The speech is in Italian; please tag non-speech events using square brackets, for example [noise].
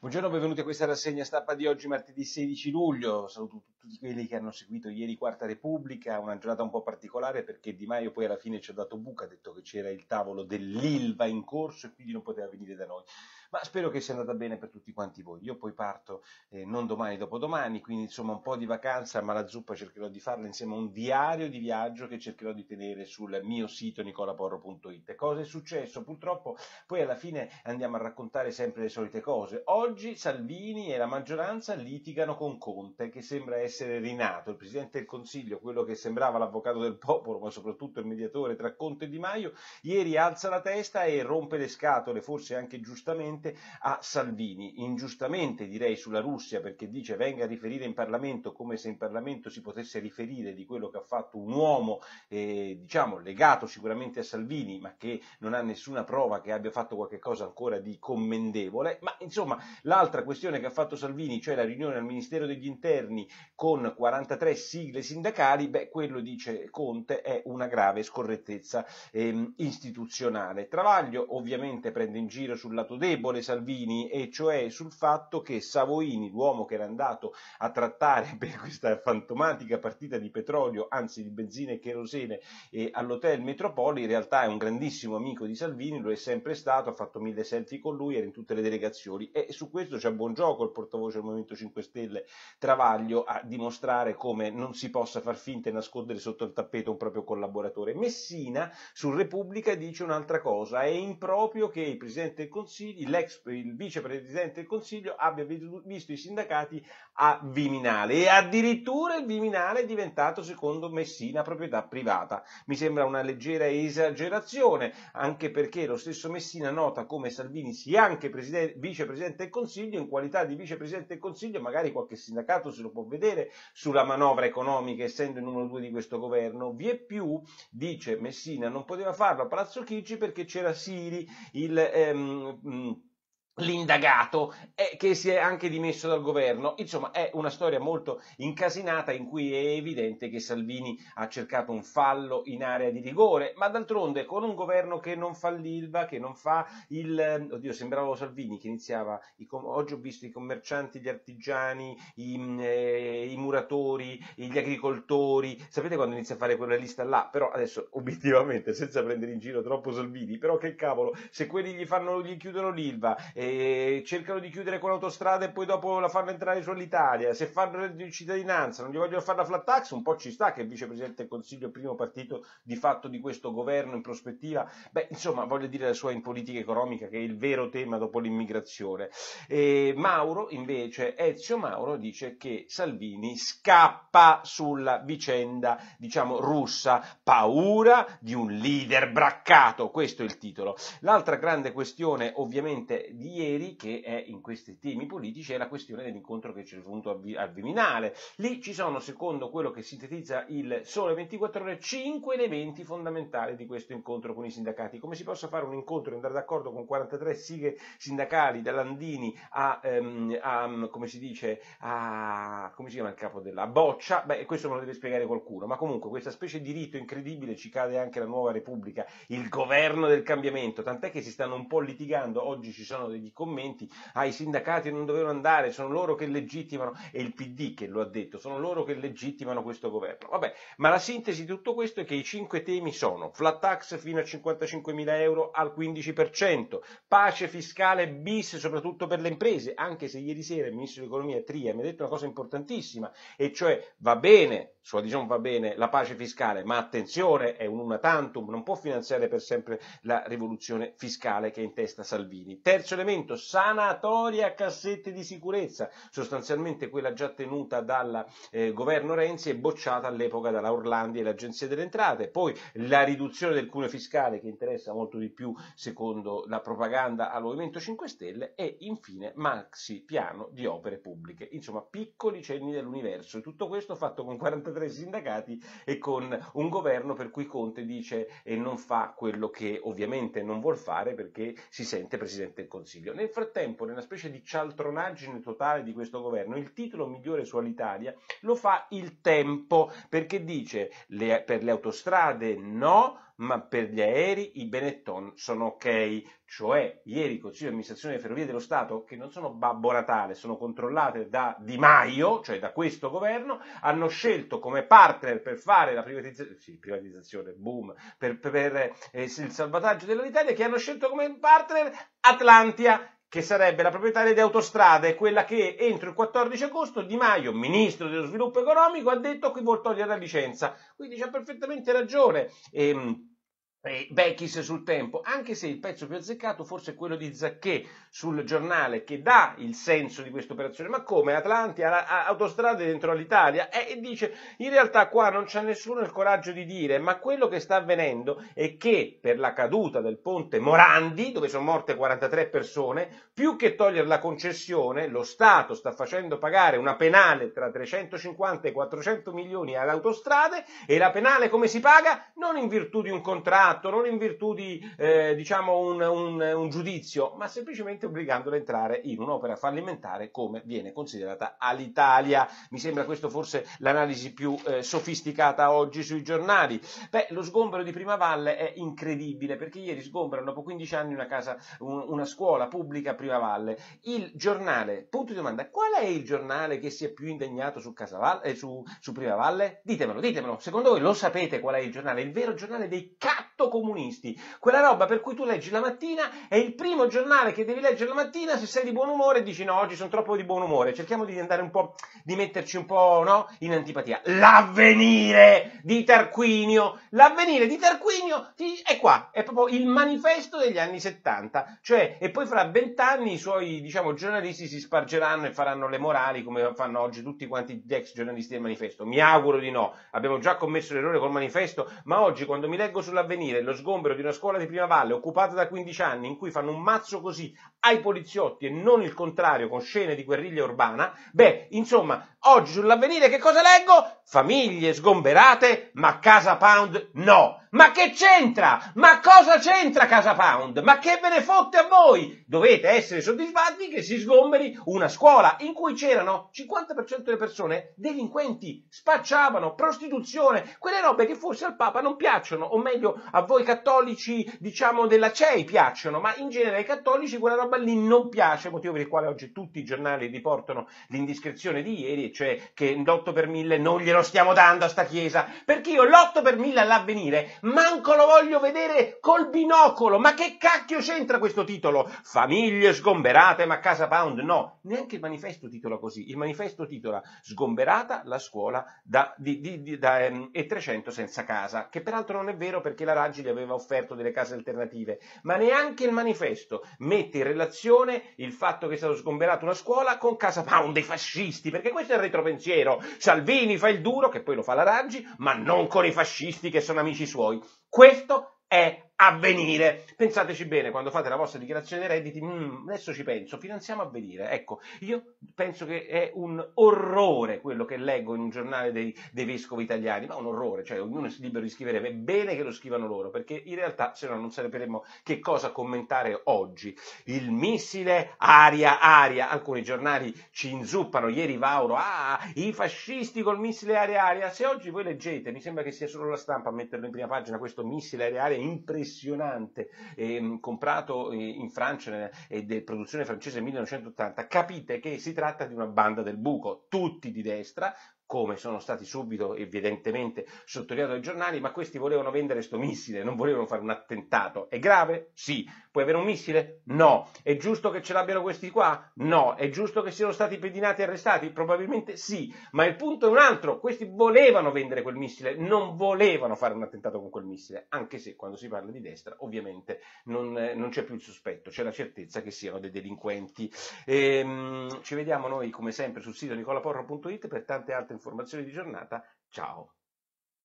Buongiorno, benvenuti a questa rassegna stampa di oggi, martedì 16 luglio. Saluto tutti quelli che hanno seguito ieri Quarta Repubblica, una giornata un po' particolare perché Di Maio poi alla fine ci ha dato buca, ha detto che c'era il tavolo dell'ILVA in corso e quindi non poteva venire da noi ma spero che sia andata bene per tutti quanti voi. Io poi parto eh, non domani, dopodomani, quindi insomma un po' di vacanza, ma la zuppa cercherò di farla insieme a un diario di viaggio che cercherò di tenere sul mio sito nicolaporro.it. Cosa è successo? Purtroppo poi alla fine andiamo a raccontare sempre le solite cose. Oggi Salvini e la maggioranza litigano con Conte, che sembra essere rinato, il Presidente del Consiglio, quello che sembrava l'avvocato del popolo, ma soprattutto il mediatore tra Conte e Di Maio, ieri alza la testa e rompe le scatole, forse anche giustamente, direttamente a Salvini, ingiustamente direi sulla Russia perché dice venga a riferire in Parlamento come se in Parlamento si potesse riferire di quello che ha fatto un uomo eh, diciamo, legato sicuramente a Salvini ma che non ha nessuna prova che abbia fatto qualcosa ancora di commendevole, ma insomma l'altra questione che ha fatto Salvini, cioè la riunione al Ministero degli Interni con 43 sigle sindacali, beh quello dice Conte è una grave scorrettezza eh, istituzionale. Travaglio ovviamente prende in giro sul lato debole, vuole Salvini, e cioè sul fatto che Savoini, l'uomo che era andato a trattare [laughs] per questa fantomatica partita di petrolio, anzi di benzina e cherosene, eh, all'hotel Metropoli, in realtà è un grandissimo amico di Salvini, lo è sempre stato, ha fatto mille selfie con lui, era in tutte le delegazioni e su questo c'è buon gioco il portavoce del Movimento 5 Stelle Travaglio a dimostrare come non si possa far finta e nascondere sotto il tappeto un proprio collaboratore. Messina su Repubblica dice un'altra cosa, è improprio che il Presidente del Consiglio, l'ex vicepresidente del Consiglio abbia visto i sindacati a Viminale e addirittura il Viminale è diventato secondo Messina proprietà privata. Mi sembra una leggera esagerazione, anche perché lo stesso Messina nota come Salvini sia anche vicepresidente del Consiglio, in qualità di vicepresidente del Consiglio magari qualche sindacato se lo può vedere sulla manovra economica essendo il numero due di questo governo. Vi è più, dice Messina, non poteva farlo a Palazzo Chigi perché c'era Siri, il... Ehm, l'indagato eh, che si è anche dimesso dal governo. Insomma, è una storia molto incasinata in cui è evidente che Salvini ha cercato un fallo in area di rigore, ma d'altronde con un governo che non fa l'ILVA, che non fa il... Oddio, sembrava Salvini che iniziava... Com... Oggi ho visto i commercianti, gli artigiani, i, eh, i, muratori, gli agricoltori. Sapete quando inizia a fare quella lista là? Però adesso, obiettivamente, senza prendere in giro troppo Salvini, però che cavolo, se quelli gli, fanno, gli chiudono l'ILVA... Eh, e cercano di chiudere con l'autostrada e poi dopo la fanno entrare sull'Italia, se fanno di cittadinanza, non gli vogliono fare la flat tax, un po' ci sta che il vicepresidente del Consiglio è primo partito di fatto di questo governo in prospettiva, beh insomma voglio dire la sua in politica economica che è il vero tema dopo l'immigrazione. E Mauro invece, Ezio Mauro dice che Salvini scappa sulla vicenda diciamo russa, paura di un leader braccato, questo è il titolo. L'altra grande questione ovviamente di ieri, che è in questi temi politici, è la questione dell'incontro che c'è giunto al Viminale. Lì ci sono, secondo quello che sintetizza il Sole 24 Ore, 5 elementi fondamentali di questo incontro con i sindacati. Come si possa fare un incontro e andare d'accordo con 43 sighe sindacali, da Landini a, um, a come si dice, a, come si chiama il capo della boccia? Beh, questo me lo deve spiegare qualcuno, ma comunque questa specie di rito incredibile ci cade anche la nuova Repubblica, il governo del cambiamento, tant'è che si stanno un po' litigando, oggi ci sono degli gli commenti, ah i sindacati non dovevano andare, sono loro che legittimano, e il PD che lo ha detto, sono loro che legittimano questo governo. Vabbè, ma la sintesi di tutto questo è che i cinque temi sono flat tax fino a 55.000 euro al 15%, pace fiscale bis soprattutto per le imprese, anche se ieri sera il ministro dell'economia Tria mi ha detto una cosa importantissima, e cioè va bene, sua diciamo va bene la pace fiscale, ma attenzione, è un una tantum, non può finanziare per sempre la rivoluzione fiscale che è in testa Salvini. Terzo elemento finanziamento, sanatoria cassette di sicurezza, sostanzialmente quella già tenuta dal eh, governo Renzi e bocciata all'epoca dalla Orlandi e l'Agenzia delle Entrate, poi la riduzione del cuneo fiscale che interessa molto di più secondo la propaganda al Movimento 5 Stelle e infine maxi piano di opere pubbliche, insomma piccoli cenni dell'universo, e tutto questo fatto con 43 sindacati e con un governo per cui Conte dice e non fa quello che ovviamente non vuol fare perché si sente Presidente del Consiglio. Marsilio. Nel frattempo, nella specie di cialtronaggine totale di questo governo, il titolo migliore su Alitalia lo fa il tempo, perché dice le, per le autostrade no, ma per gli aerei i Benetton sono ok. Cioè, ieri il Consiglio di amministrazione delle Ferrovie dello Stato, che non sono Babbo Natale, sono controllate da Di Maio, cioè da questo governo, hanno scelto come partner per fare la privatizzazione, sì, privatizzazione, boom, per, per eh, il salvataggio dell'Italia, che hanno scelto come partner Atlantia, che sarebbe la proprietaria di autostrade, quella che entro il 14 agosto Di Maio, ministro dello sviluppo economico, ha detto che vuol togliere la licenza. Quindi c'ha perfettamente ragione. Ehm, Beckis sul tempo, anche se il pezzo più azzeccato forse è quello di Zacchè sul giornale che dà il senso di questa operazione, ma come Atlantia, autostrade dentro all'Italia e dice in realtà qua non c'è nessuno il coraggio di dire, ma quello che sta avvenendo è che per la caduta del ponte Morandi, dove sono morte 43 persone, più che togliere la concessione, lo Stato sta facendo pagare una penale tra 350 e 400 milioni alle autostrade e la penale come si paga? Non in virtù di un contratto fatto non in virtù di eh, diciamo un, un, un giudizio, ma semplicemente obbligandolo ad entrare in un'opera fallimentare come viene considerata all'Italia. Mi sembra questo forse l'analisi più eh, sofisticata oggi sui giornali. Beh, lo sgombero di Prima Valle è incredibile perché ieri sgomberano dopo 15 anni una casa, un, una scuola pubblica a Prima Valle. Il giornale, punto di domanda, qual è il giornale che si è più indegnato su, Casavalle, eh, su, su Primavalle? Ditemelo, ditemelo. Secondo voi lo sapete qual è il giornale? Il vero giornale dei cazzi fatto comunisti. Quella roba per cui tu leggi la mattina è il primo giornale che devi leggere la mattina se sei di buon umore e dici no, oggi sono troppo di buon umore, cerchiamo di andare un po', di metterci un po', no, in antipatia. L'avvenire di Tarquinio, l'avvenire di Tarquinio è qua, è proprio il manifesto degli anni 70, cioè, e poi fra vent'anni i suoi, diciamo, giornalisti si spargeranno e faranno le morali come fanno oggi tutti quanti gli ex giornalisti del manifesto. Mi auguro di no, abbiamo già commesso l'errore col manifesto, ma oggi quando mi leggo sull'avvenire prevenire lo sgombero di una scuola di prima valle occupata da 15 anni in cui fanno un mazzo così ai poliziotti e non il contrario con scene di guerriglia urbana, beh, insomma, oggi sull'avvenire che cosa leggo? Famiglie sgomberate, ma Casa Pound no! Ma che c'entra? Ma cosa c'entra Casa Pound? Ma che ve ne fotte a voi? Dovete essere soddisfatti che si sgomberi una scuola in cui c'erano 50% delle persone delinquenti, spacciavano, prostituzione, quelle robe che forse al Papa non piacciono, o meglio a voi cattolici, diciamo, della CEI piacciono, ma in genere ai cattolici quella roba lì non piace, motivo per il quale oggi tutti i giornali riportano l'indiscrezione di ieri, cioè che l'8 per mille non glielo stiamo dando a sta chiesa, perché io l'8 per mille all'avvenire manco lo voglio vedere col binocolo. Ma che cacchio c'entra questo titolo? Famiglie sgomberate, ma Casa Pound no. Neanche il manifesto titola così. Il manifesto titola Sgomberata la scuola da, di, di, di, da um, e 300 senza casa, che peraltro non è vero perché la Raggi gli aveva offerto delle case alternative, ma neanche il manifesto mette in relazione il fatto che è stato sgomberato una scuola con Casa Pound dei fascisti, perché questo è il retropensiero. Salvini fa il duro, che poi lo fa la Raggi, ma non con i fascisti che sono amici suoi voi. Questo è avvenire. Pensateci bene quando fate la vostra dichiarazione dei redditi, mmm, adesso ci penso, finanziamo avvenire. Ecco, io penso che è un orrore quello che leggo in un giornale dei, dei vescovi italiani, ma un orrore, cioè ognuno è libero di scrivere, è bene che lo scrivano loro, perché in realtà se no non saperemmo che cosa commentare oggi. Il missile aria-aria, alcuni giornali ci inzuppano, ieri Vauro, ah, i fascisti col missile aria-aria, se oggi voi leggete, mi sembra che sia solo la stampa a metterlo in prima pagina, questo missile aria-aria impressionante, impressionante, ehm, comprato eh, in Francia e eh, produzione francese nel 1980, capite che si tratta di una banda del buco, tutti di destra, come sono stati subito evidentemente sottolineati dai giornali, ma questi volevano vendere sto missile, non volevano fare un attentato. È grave? Sì. Puoi avere un missile? No. È giusto che ce l'abbiano questi qua? No. È giusto che siano stati pedinati e arrestati? Probabilmente sì. Ma il punto è un altro. Questi volevano vendere quel missile, non volevano fare un attentato con quel missile, anche se quando si parla di destra ovviamente non, eh, non c'è più il sospetto, c'è la certezza che siano dei delinquenti. E, ehm, mh, ci vediamo noi come sempre sul sito nicolaporro.it per tante altre informazioni di giornata. Ciao!